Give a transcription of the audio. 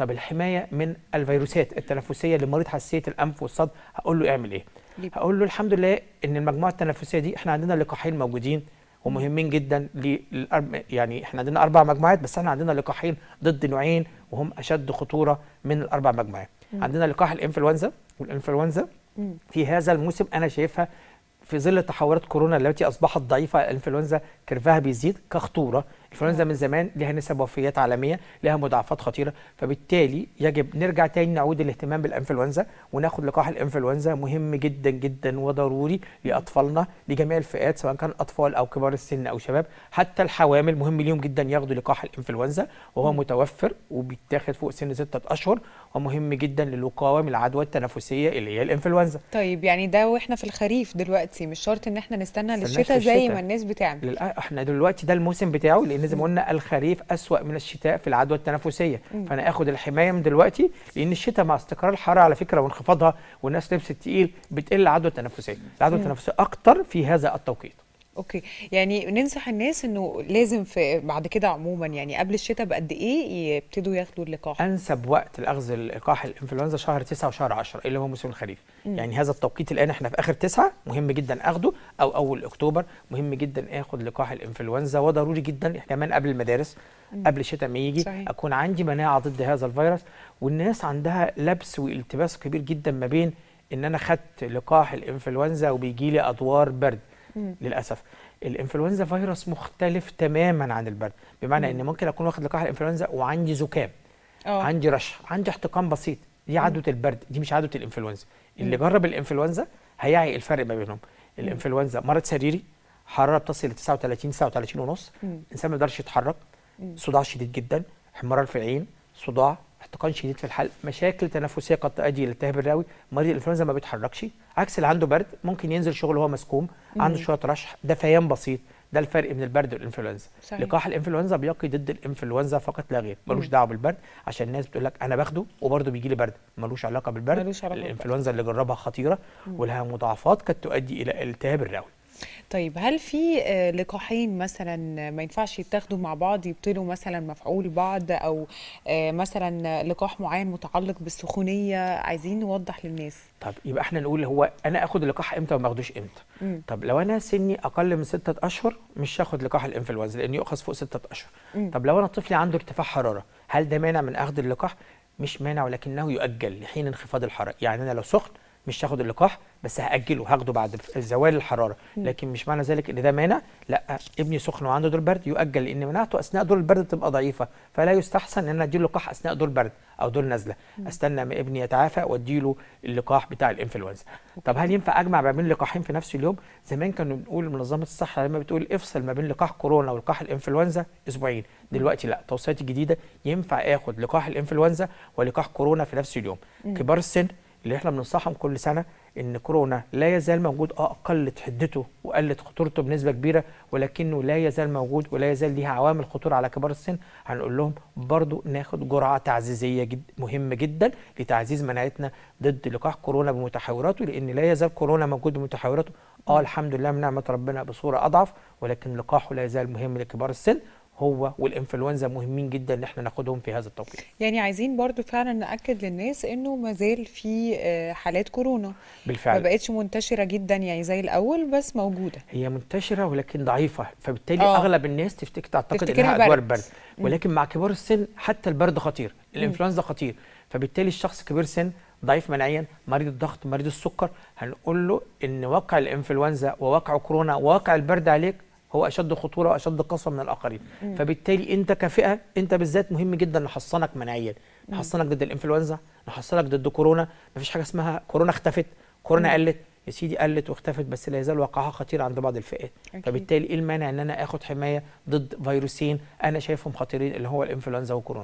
طب الحمايه من الفيروسات التنفسيه لمريض حساسيه الانف والصدر هقول له اعمل ايه هقول له الحمد لله ان المجموعه التنفسيه دي احنا عندنا لقاحين موجودين ومهمين جدا يعني احنا عندنا اربع مجموعات بس احنا عندنا لقاحين ضد نوعين وهم اشد خطوره من الاربع مجموعات عندنا لقاح الانفلونزا والانفلونزا في هذا الموسم انا شايفها في ظل تحولات كورونا التي اصبحت ضعيفه الانفلونزا كيرفها بيزيد كخطوره الانفلونزا من زمان لها نسب وفيات عالميه لها مضاعفات خطيره فبالتالي يجب نرجع تاني نعود الاهتمام بالانفلونزا وناخد لقاح الانفلونزا مهم جدا جدا وضروري لاطفالنا لجميع الفئات سواء كان اطفال او كبار السن او شباب حتى الحوامل مهم ليهم جدا ياخدوا لقاح الانفلونزا وهو م. متوفر وبيتاخد فوق سن ستة اشهر ومهم جدا للوقاوه من العدوى التنفسيه اللي هي الانفلونزا طيب يعني ده واحنا في الخريف دلوقتي دلوقتي مش شرط ان احنا نستنى للشتاء زي ما الناس بتعمل للأ... احنا دلوقتي ده الموسم بتاعه لان زي ما قلنا الخريف اسوا من الشتاء في العدوى التنفسيه مم. فانا اخد الحمايه من دلوقتي لان الشتاء مع استقرار الحراره على فكره وانخفاضها والناس لبست تقيل بتقل العدوى التنفسيه العدوى التنفسيه اكتر في هذا التوقيت اوكي يعني ننصح الناس انه لازم في بعد كده عموما يعني قبل الشتاء بقد ايه يبتدوا ياخدوا اللقاح انسب وقت لاخذ اللقاح الانفلونزا شهر 9 وشهر 10 اللي هو موسم الخريف مم. يعني هذا التوقيت الان احنا في اخر 9 مهم جدا اخده او اول اكتوبر مهم جدا اخد لقاح الانفلونزا وضروري جدا كمان قبل المدارس مم. قبل الشتاء ما يجي صحيح. اكون عندي مناعه ضد هذا الفيروس والناس عندها لبس والتباس كبير جدا ما بين ان انا خدت لقاح الانفلونزا وبيجي لي ادوار برد للاسف الانفلونزا فيروس مختلف تماما عن البرد بمعنى مم. ان ممكن اكون واخد لقاح الانفلونزا وعندي زكام أوه. عندي رشح عندي احتقان بسيط دي عدوى البرد دي مش عدوى الانفلونزا اللي جرب الانفلونزا هيعي الفرق ما بينهم الانفلونزا مرض سريري حراره بتصل ل 39 39 ونص الانسان ما يقدرش يتحرك صداع شديد جدا احمرار في العين صداع احتقان شديد في الحلق مشاكل تنفسيه قد تؤدي الى التهاب الرئوي مريض الانفلونزا ما بيتحركش عكس اللي عنده برد ممكن ينزل شغل وهو مسكوم عنده شويه رشح ده فيان بسيط ده الفرق بين البرد والانفلونزا لقاح الانفلونزا بيقي ضد الانفلونزا فقط لا غير ملوش دعوه بالبرد عشان الناس بتقول لك انا باخده وبرده بيجي لي برد ملوش علاقه بالبرد ملوش علاقة الانفلونزا اللي جربها خطيره ولها مضاعفات قد تؤدي الى التهاب الرئوي طيب هل في آه، لقاحين مثلا ما ينفعش يتاخدوا مع بعض يبطلوا مثلا مفعول بعض او آه، مثلا لقاح معين متعلق بالسخونيه عايزين نوضح للناس طب يبقى احنا نقول هو انا اخد اللقاح امتى وما اخدوش امتى مم. طب لو انا سني اقل من ستة اشهر مش هاخد لقاح الانفلونزا لانه يؤخذ فوق ستة اشهر مم. طب لو انا طفلي عنده ارتفاع حراره هل ده مانع من اخذ اللقاح مش مانع ولكنه يؤجل لحين انخفاض الحراره يعني انا لو سخن مش هاخد اللقاح بس هاجله هاخده بعد زوال الحراره لكن مش معنى ذلك ان ده مانع لا ابني سخن وعنده دور برد يؤجل لان مناعته اثناء دور البرد بتبقى ضعيفه فلا يستحسن ان انا اديله لقاح اثناء دور برد او دور نازله استنى ما ابني يتعافى واديله اللقاح بتاع الانفلونزا طب هل ينفع اجمع ما بين لقاحين في نفس اليوم زمان كانوا بنقول منظمه الصحه لما بتقول افصل ما بين لقاح كورونا ولقاح الانفلونزا اسبوعين دلوقتي لا التوصيات الجديده ينفع اخد لقاح الانفلونزا ولقاح كورونا في نفس اليوم كبار السن اللي احنا بننصحهم كل سنه ان كورونا لا يزال موجود اه قلت حدته وقلت خطورته بنسبه كبيره ولكنه لا يزال موجود ولا يزال ليها عوامل خطوره على كبار السن هنقول لهم برضو ناخد جرعه تعزيزيه جد مهمه جدا لتعزيز مناعتنا ضد لقاح كورونا بمتحوراته لان لا يزال كورونا موجود بمتحوراته اه الحمد لله من نعمه ربنا بصوره اضعف ولكن لقاحه لا يزال مهم لكبار السن هو والانفلونزا مهمين جدا ان احنا ناخدهم في هذا التوقيت يعني عايزين برضو فعلا ناكد للناس انه ما زال في آه، حالات كورونا بالفعل ما بقتش منتشره جدا يعني زي الاول بس موجوده هي منتشره ولكن ضعيفه فبالتالي أوه. اغلب الناس تفتكر تعتقد انها ادوار برد ولكن مع كبار السن حتى البرد خطير الانفلونزا خطير فبالتالي الشخص كبير سن ضعيف مناعيا مريض الضغط مريض السكر هنقول له ان واقع الانفلونزا وواقع كورونا وواقع البرد عليك هو اشد خطوره واشد قسوه من الاخرين فبالتالي انت كفئه انت بالذات مهم جدا نحصنك مناعيا نحصنك ضد الانفلونزا نحصنك ضد كورونا مفيش حاجه اسمها كورونا اختفت كورونا مم. قلت يا سيدي قلت واختفت بس لا يزال وقعها خطير عند بعض الفئات أكيد. فبالتالي ايه المانع ان انا اخد حمايه ضد فيروسين انا شايفهم خطيرين اللي هو الانفلونزا وكورونا